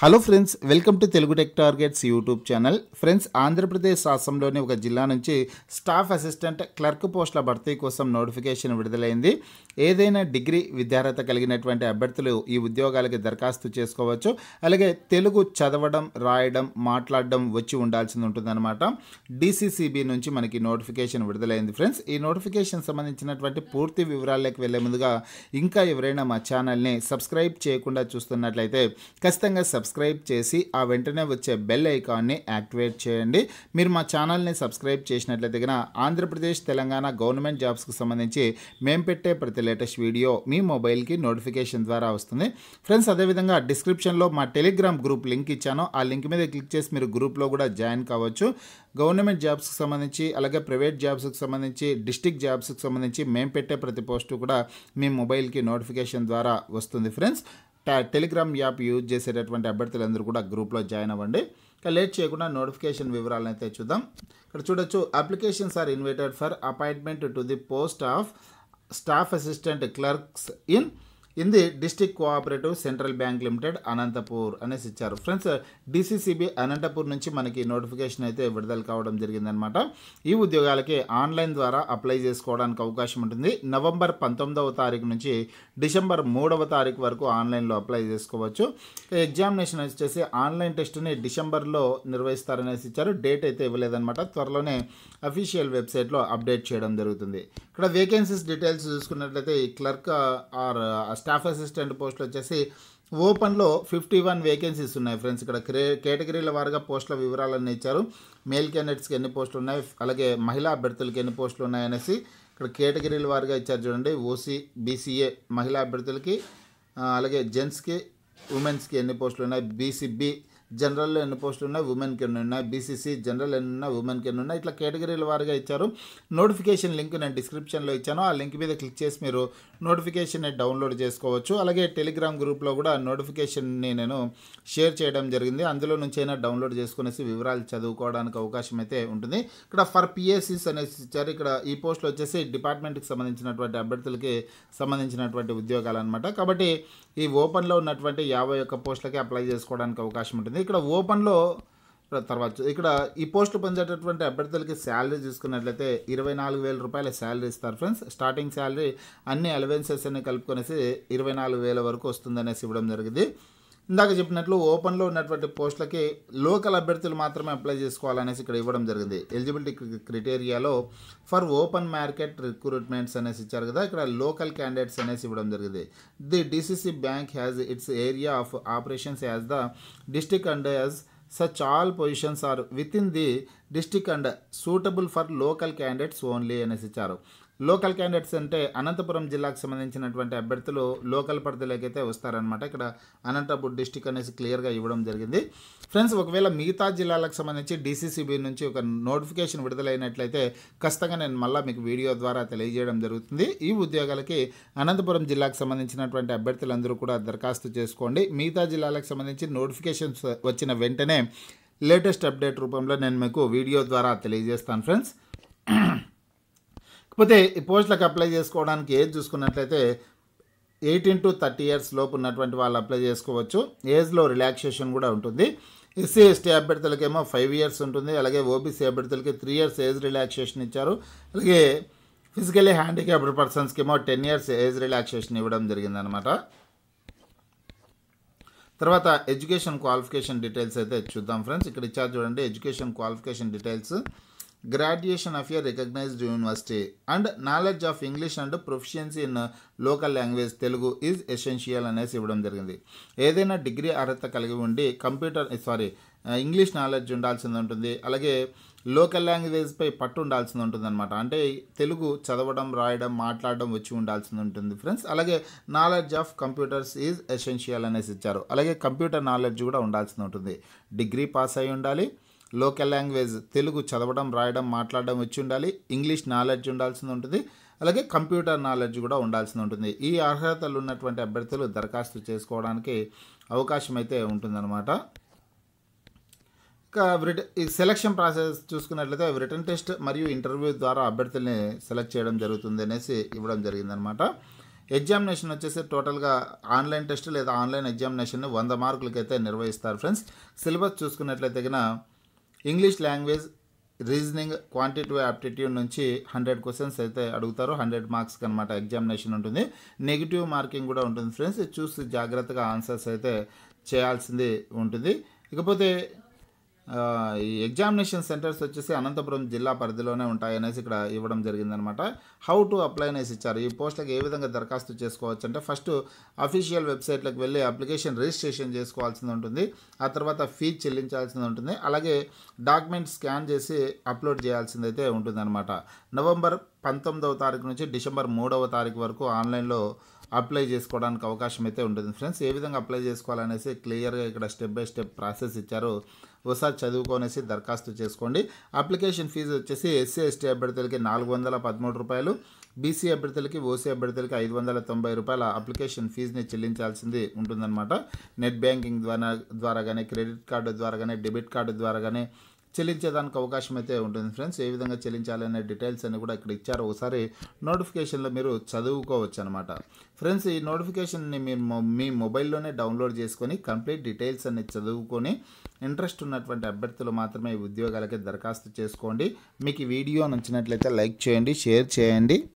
hello friends welcome to Telugu tech targets YouTube channel friends Andhra Pradesh రాష్ట్రంలోని ఒక జిల్లా నుంచి స్టాఫ్ అసిస్టెంట్ క్లర్క్ పోస్టుల భర్తీ కోసం నోటిఫికేషన్ విడుదలైంది ఏదైనా డిగ్రీ విద్యార్హత కలిగినటువంటి అభ్యర్థులు ఈ ఉద్యోగాలకి దరఖాస్తు చేసుకోవచ్చు అలాగే తెలుగు చదవడం రాయడం మాట్లాడడం వచ్చి ఉండాల్సింది ఉంటుందన్నమాట డీసీసీబీ నుంచి మనకి నోటిఫికేషన్ విడుదలైంది ఫ్రెండ్స్ ఈ నోటిఫికేషన్ సంబంధించినటువంటి పూర్తి వివరాల్లోకి వెళ్ళే ముందుగా ఇంకా ఎవరైనా మా ఛానల్ని సబ్స్క్రైబ్ చేయకుండా చూస్తున్నట్లయితే ఖచ్చితంగా సబ్ సబ్స్క్రైబ్ చేసి ఆ వెంటనే వచ్చే బెల్ ఐకాన్ని యాక్టివేట్ చేయండి మీరు మా ఛానల్ని సబ్స్క్రైబ్ చేసినట్లయితే కనుక ఆంధ్రప్రదేశ్ తెలంగాణ గవర్నమెంట్ జాబ్స్కి సంబంధించి మేము పెట్టే ప్రతి లేటెస్ట్ వీడియో మీ మొబైల్కి నోటిఫికేషన్ ద్వారా వస్తుంది ఫ్రెండ్స్ అదేవిధంగా డిస్క్రిప్షన్లో మా టెలిగ్రామ్ గ్రూప్ లింక్ ఇచ్చాను ఆ లింక్ మీద క్లిక్ చేసి మీరు గ్రూప్లో కూడా జాయిన్ కావచ్చు గవర్నమెంట్ జాబ్స్కి సంబంధించి అలాగే ప్రైవేట్ జాబ్స్కి సంబంధించి డిస్టిక్ జాబ్స్కి సంబంధించి మేము పెట్టే ప్రతి పోస్టు కూడా మీ మొబైల్కి నోటిఫికేషన్ ద్వారా వస్తుంది ఫ్రెండ్స్ టెలిగ్రామ్ యాప్ యూజ్ చేసేటటువంటి అభ్యర్థులందరూ కూడా గ్రూప్లో జాయిన్ అవ్వండి లేట్ చేయకుండా నోటిఫికేషన్ వివరాలను అయితే చూద్దాం ఇక్కడ చూడొచ్చు applications are invited for appointment to the post of staff assistant clerks in the district cooperative central bank limited Anantapur అనేసి ఇచ్చారు ఫ్రెండ్స్ డిసిసిబి అనంతపూర్ నుంచి మనకి నోటిఫికేషన్ అయితే విడుదల కావడం జరిగిందనమాట ఈ ఉద్యోగాలకి ఆన్లైన్ ద్వారా అప్లై చేసుకోవడానికి అవకాశం ఉంటుంది నవంబర్ పంతొమ్మిదవ తారీఖు నుంచి డిసెంబర్ మూడవ తారీఖు వరకు ఆన్లైన్లో అప్లై చేసుకోవచ్చు ఎగ్జామినేషన్ వచ్చేసి ఆన్లైన్ టెస్ట్ని డిసెంబర్లో నిర్వహిస్తారనేసి ఇచ్చారు డేట్ అయితే ఇవ్వలేదనమాట త్వరలోనే అఫీషియల్ వెబ్సైట్లో అప్డేట్ చేయడం జరుగుతుంది ఇక్కడ వేకెన్సీస్ డీటెయిల్స్ చూసుకున్నట్లయితే ఈ క్లర్క్ ఆర్ స్టాఫ్ అసిస్టెంట్ పోస్టులు వచ్చేసి ఓపెన్లో ఫిఫ్టీ వన్ వేకెన్సీస్ ఉన్నాయి ఫ్రెండ్స్ ఇక్కడ క్రే కేటగిరీల వారుగా పోస్టుల వివరాలన్నీ ఇచ్చారు మేల్ క్యాండిడేట్స్కి ఎన్ని పోస్టులు ఉన్నాయి అలాగే మహిళా అభ్యర్థులకి ఎన్ని పోస్టులు ఉన్నాయి అనేసి ఇక్కడ కేటగిరీల వారిగా ఇచ్చారు చూడండి ఓసీ బీసీఏ మహిళా అభ్యర్థులకి అలాగే జెంట్స్కి ఉమెన్స్కి ఎన్ని పోస్టులు ఉన్నాయి బీసీబీ జనరల్లో ఎన్ని పోస్టులు ఉన్నాయి ఉమెన్కి ఎన్ని ఉన్నాయి బీసీసీ జనరల్ ఎన్ని ఉన్నాయి ఉమెన్కి ఎన్ని ఉన్నాయి ఇట్లా కేటగిరీల వారిగా ఇచ్చారు నోటిఫికేషన్ లింక్ నేను డిస్క్రిప్షన్లో ఇచ్చాను ఆ లింక్ మీద క్లిక్ చేసి మీరు నోటిఫికేషన్ డౌన్లోడ్ చేసుకోవచ్చు అలాగే టెలిగ్రామ్ గ్రూప్లో కూడా నోటిఫికేషన్ని నేను షేర్ చేయడం జరిగింది అందులో నుంచి అయినా డౌన్లోడ్ చేసుకునేసి వివరాలు చదువుకోవడానికి అవకాశం అయితే ఉంటుంది ఇక్కడ ఫర్ పిఎస్సీస్ అనేసి ఇచ్చారు ఇక్కడ ఈ పోస్టులు వచ్చేసి డిపార్ట్మెంట్కి సంబంధించినటువంటి అభ్యర్థులకి సంబంధించినటువంటి ఉద్యోగాలు అనమాట కాబట్టి ఈ ఓపెన్లో ఉన్నటువంటి యాభై ఒక్క పోస్టులకి అప్లై చేసుకోవడానికి అవకాశం ఉంటుంది ఇక్కడ ఓపెన్లో తర్వాత ఇక్కడ ఈ పోస్టులు పొందేటటువంటి అభ్యర్థులకి శాలరీ చూసుకున్నట్లయితే ఇరవై నాలుగు వేల రూపాయల శాలరీ ఇస్తారు ఫ్రెండ్స్ స్టార్టింగ్ శాలరీ అన్ని అలవెన్సెస్ అన్ని కలుపుకొనేసి ఇరవై నాలుగు వేల వరకు వస్తుందనేసి ఇవ్వడం జరిగింది ఇందాక చెప్పినట్లు ఓపెన్లో ఉన్నటువంటి పోస్టులకి లోకల్ అభ్యర్థులు మాత్రమే అప్లై చేసుకోవాలనేసి ఇక్కడ ఇవ్వడం జరిగింది ఎలిజిబిలిటీ క్రిటేరియాలో ఫర్ ఓపెన్ మార్కెట్ రిక్రూట్మెంట్స్ అనేసి ఇచ్చారు కదా ఇక్కడ లోకల్ క్యాండిడేట్స్ అనేసి ఇవ్వడం జరిగింది the DCC bank has its area of operations as the district and as such all positions are within the district and suitable for local candidates only అనేసి ఇచ్చారు local candidates అంటే అనంతపురం జిల్లాకు సంబంధించినటువంటి అభ్యర్థులు local పరిధిలోకైతే వస్తారనమాట ఇక్కడ అనంతపురం డిస్టిక్ అనేసి క్లియర్గా ఇవ్వడం జరిగింది ఫ్రెండ్స్ ఒకవేళ మిగతా జిల్లాలకు సంబంధించి డీసీసీబీ నుంచి ఒక నోటిఫికేషన్ విడుదలైనట్లయితే ఖచ్చితంగా నేను మళ్ళీ మీకు వీడియో ద్వారా తెలియజేయడం జరుగుతుంది ఈ ఉద్యోగాలకి అనంతపురం జిల్లాకు సంబంధించినటువంటి అభ్యర్థులందరూ కూడా దరఖాస్తు చేసుకోండి మిగతా జిల్లాలకు సంబంధించి నోటిఫికేషన్స్ వచ్చిన వెంటనే లేటెస్ట్ అప్డేట్ రూపంలో నేను మీకు వీడియో ద్వారా తెలియజేస్తాను ఫ్రెండ్స్ కాకపోతే ఈ పోస్టులకు అప్లై చేసుకోవడానికి ఏజ్ చూసుకున్నట్లయితే ఎయిటీన్ టు థర్టీ ఇయర్స్ లోపు ఉన్నటువంటి వాళ్ళు అప్లై చేసుకోవచ్చు ఏజ్లో రిలాక్సేషన్ కూడా ఉంటుంది ఎస్సీ ఎస్టీ అభ్యర్థులకేమో ఫైవ్ ఇయర్స్ ఉంటుంది అలాగే ఓబీసీ అభ్యర్థులకి త్రీ ఇయర్స్ ఏజ్ రిలాక్సేషన్ ఇచ్చారు అలాగే ఫిజికలీ హ్యాండిక్యాప్డ్ పర్సన్స్కి ఏమో టెన్ ఇయర్స్ ఏజ్ రిలాక్సేషన్ ఇవ్వడం జరిగిందనమాట తర్వాత ఎడ్యుకేషన్ క్వాలిఫికేషన్ డీటెయిల్స్ అయితే చూద్దాం ఫ్రెండ్స్ ఇక్కడ ఇచ్చారు చూడండి education qualification details graduation of a recognised university and knowledge of English and proficiency in local language Telugu is essential అనేసి ఇవ్వడం జరిగింది ఏదైనా డిగ్రీ అర్హత కలిగి ఉండి కంప్యూటర్ సారీ ఇంగ్లీష్ నాలెడ్జ్ ఉండాల్సింది ఉంటుంది అలాగే లోకల్ లాంగ్వేజ్పై పట్టు ఉండాల్సింది ఉంటుంది అనమాట అంటే తెలుగు చదవడం రాయడం మాట్లాడడం వచ్చి ఉండాల్సింది ఉంటుంది ఫ్రెండ్స్ అలాగే knowledge of computers is essential అనేసి ఇచ్చారు అలాగే కంప్యూటర్ నాలెడ్జ్ కూడా ఉండాల్సింది ఉంటుంది డిగ్రీ పాస్ అయి ఉండాలి లోకల్ లాంగ్వేజ్ తెలుగు చదవడం రాయడం మాట్లాడడం వచ్చి ఉండాలి ఇంగ్లీష్ నాలెడ్జ్ ఉండాల్సింది ఉంటుంది అలాగే కంప్యూటర్ నాలెడ్జ్ కూడా ఉండాల్సి ఉంటుంది ఈ అర్హతలు ఉన్నటువంటి అభ్యర్థులు దరఖాస్తు చేసుకోవడానికి అవకాశం అయితే ఉంటుందన్నమాట ఇక రిట ఈ సెలక్షన్ ప్రాసెస్ చూసుకున్నట్లయితే రిటర్న్ టెస్ట్ మరియు ఇంటర్వ్యూ ద్వారా అభ్యర్థుల్ని సెలెక్ట్ చేయడం జరుగుతుంది అనేసి ఇవ్వడం జరిగిందనమాట ఎగ్జామినేషన్ వచ్చేసి టోటల్గా ఆన్లైన్ టెస్ట్ లేదా ఆన్లైన్ ఎగ్జామినేషన్ వంద మార్కులకైతే నిర్వహిస్తారు ఫ్రెండ్స్ సిలబస్ చూసుకున్నట్లయితే కన్నా English language reasoning quantity aptitude నుంచి హండ్రెడ్ క్వశ్చన్స్ అయితే అడుగుతారు హండ్రెడ్ మార్క్స్కి అనమాట ఎగ్జామినేషన్ ఉంటుంది నెగిటివ్ మార్కింగ్ కూడా ఉంటుంది ఫ్రెండ్స్ చూసి జాగ్రత్తగా ఆన్సర్స్ అయితే చేయాల్సింది ఉంటుంది ఇకపోతే ఈ ఎగ్జామినేషన్ సెంటర్స్ వచ్చేసి అనంతపురం జిల్లా పరిధిలోనే ఉంటాయి అనేసి ఇక్కడ ఇవ్వడం జరిగిందనమాట హౌ టు అప్లై అనేసి ఇచ్చారు ఈ పోస్టులకు ఏ విధంగా దరఖాస్తు చేసుకోవచ్చు అంటే ఫస్ట్ అఫీషియల్ వెబ్సైట్లకు వెళ్ళి అప్లికేషన్ రిజిస్ట్రేషన్ చేసుకోవాల్సింది ఉంటుంది ఆ తర్వాత ఫీజ్ చెల్లించాల్సింది ఉంటుంది అలాగే డాక్యుమెంట్ స్కాన్ చేసి అప్లోడ్ చేయాల్సిందైతే ఉంటుందన్నమాట నవంబర్ పంతొమ్మిదవ తారీఖు నుంచి డిసెంబర్ మూడవ తారీఖు వరకు ఆన్లైన్లో అప్లై చేసుకోవడానికి అవకాశం అయితే ఉంటుంది ఫ్రెండ్స్ ఏ విధంగా అప్లై చేసుకోవాలనేసి క్లియర్గా ఇక్కడ స్టెప్ బై స్టెప్ ప్రాసెస్ ఇచ్చారు ఒకసారి చదువుకోనేసి దరఖాస్తు చేసుకోండి అప్లికేషన్ ఫీజు వచ్చేసి ఎస్సీ ఎస్టీ అభ్యర్థులకి నాలుగు వందల పదమూడు రూపాయలు బీసీ అభ్యర్థులకి ఓసీ అభ్యర్థులకి ఐదు వందల తొంభై రూపాయల అప్లికేషన్ ఫీజుని చెల్లించాల్సింది ఉంటుందన్నమాట నెట్ బ్యాంకింగ్ ద్వారా ద్వారా కానీ క్రెడిట్ కార్డు ద్వారా కానీ డెబిట్ కార్డు ద్వారా కానీ చెల్లించేదానికి అవకాశం అయితే ఉంటుంది ఫ్రెండ్స్ ఏ విధంగా చెల్లించాలనే డీటెయిల్స్ అన్నీ కూడా ఇక్కడ ఇచ్చారు ఒకసారి నోటిఫికేషన్లో మీరు చదువుకోవచ్చు అనమాట ఫ్రెండ్స్ ఈ నోటిఫికేషన్ని మీరు మీ మొబైల్లోనే డౌన్లోడ్ చేసుకొని కంప్లీట్ డీటెయిల్స్ అన్ని చదువుకొని ఇంట్రెస్ట్ ఉన్నటువంటి అభ్యర్థులు మాత్రమే ఉద్యోగాలకి దరఖాస్తు చేసుకోండి మీకు వీడియో నచ్చినట్లయితే లైక్ చేయండి షేర్ చేయండి